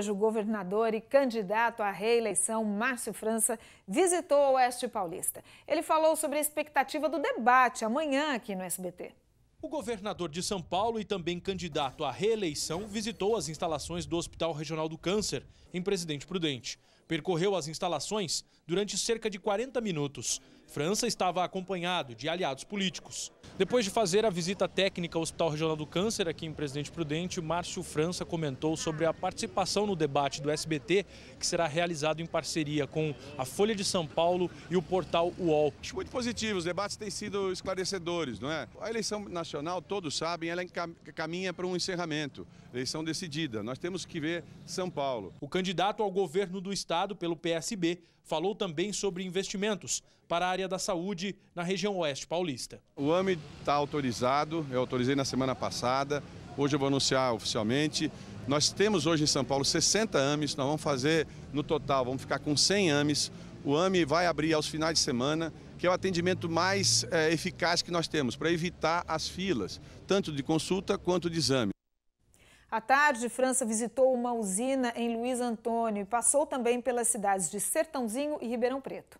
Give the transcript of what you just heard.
hoje, o governador e candidato à reeleição, Márcio França, visitou o Oeste Paulista. Ele falou sobre a expectativa do debate amanhã aqui no SBT. O governador de São Paulo e também candidato à reeleição visitou as instalações do Hospital Regional do Câncer, em Presidente Prudente percorreu as instalações durante cerca de 40 minutos. França estava acompanhado de aliados políticos. Depois de fazer a visita técnica ao Hospital Regional do Câncer aqui em Presidente Prudente, Márcio França comentou sobre a participação no debate do SBT, que será realizado em parceria com a Folha de São Paulo e o portal UOL. Acho muito positivo, os debates têm sido esclarecedores, não é? A eleição nacional, todos sabem, ela caminha para um encerramento, eleição decidida. Nós temos que ver São Paulo. O candidato ao governo do estado pelo PSB, falou também sobre investimentos para a área da saúde na região oeste paulista. O AME está autorizado, eu autorizei na semana passada, hoje eu vou anunciar oficialmente. Nós temos hoje em São Paulo 60 AMEs nós vamos fazer no total, vamos ficar com 100 AMEs O AME vai abrir aos finais de semana, que é o atendimento mais é, eficaz que nós temos para evitar as filas, tanto de consulta quanto de exame. À tarde, França visitou uma usina em Luiz Antônio e passou também pelas cidades de Sertãozinho e Ribeirão Preto.